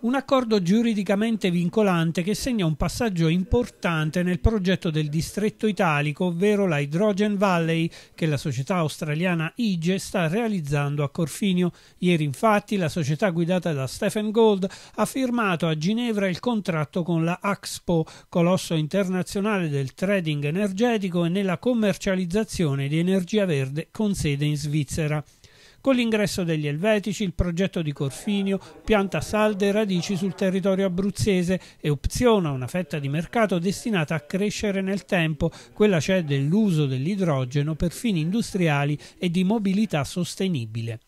Un accordo giuridicamente vincolante che segna un passaggio importante nel progetto del distretto italico, ovvero la Hydrogen Valley, che la società australiana IGE sta realizzando a Corfinio. Ieri infatti la società guidata da Stephen Gold ha firmato a Ginevra il contratto con la Axpo, colosso internazionale del trading energetico e nella commercializzazione di energia verde con sede in Svizzera. Con l'ingresso degli Elvetici, il progetto di Corfinio pianta salde radici sul territorio abruzzese e opziona una fetta di mercato destinata a crescere nel tempo, quella cioè dell'uso dell'idrogeno per fini industriali e di mobilità sostenibile.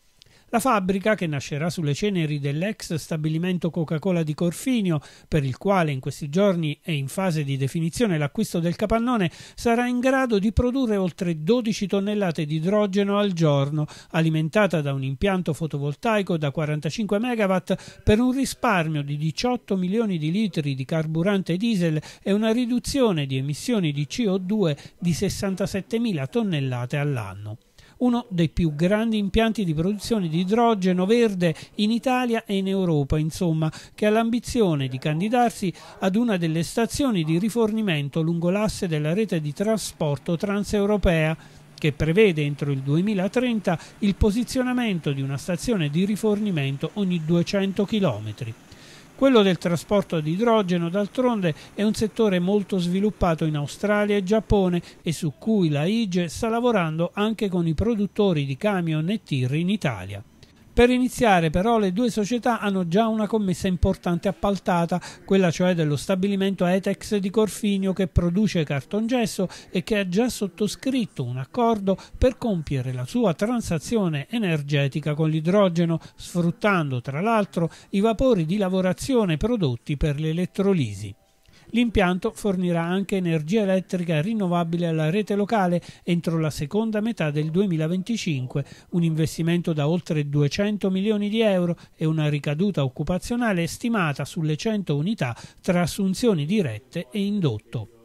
La fabbrica, che nascerà sulle ceneri dell'ex stabilimento Coca-Cola di Corfinio, per il quale in questi giorni è in fase di definizione l'acquisto del capannone, sarà in grado di produrre oltre 12 tonnellate di idrogeno al giorno, alimentata da un impianto fotovoltaico da 45 MW per un risparmio di 18 milioni di litri di carburante diesel e una riduzione di emissioni di CO2 di 67 mila tonnellate all'anno uno dei più grandi impianti di produzione di idrogeno verde in Italia e in Europa, insomma, che ha l'ambizione di candidarsi ad una delle stazioni di rifornimento lungo l'asse della rete di trasporto transeuropea che prevede entro il 2030 il posizionamento di una stazione di rifornimento ogni 200 chilometri. Quello del trasporto ad idrogeno, d'altronde, è un settore molto sviluppato in Australia e Giappone e su cui la IGE sta lavorando anche con i produttori di camion e tir in Italia. Per iniziare però le due società hanno già una commessa importante appaltata, quella cioè dello stabilimento Etex di Corfinio che produce cartongesso e che ha già sottoscritto un accordo per compiere la sua transazione energetica con l'idrogeno, sfruttando tra l'altro i vapori di lavorazione prodotti per l'elettrolisi. L'impianto fornirà anche energia elettrica rinnovabile alla rete locale entro la seconda metà del 2025, un investimento da oltre 200 milioni di euro e una ricaduta occupazionale stimata sulle 100 unità tra assunzioni dirette e indotto.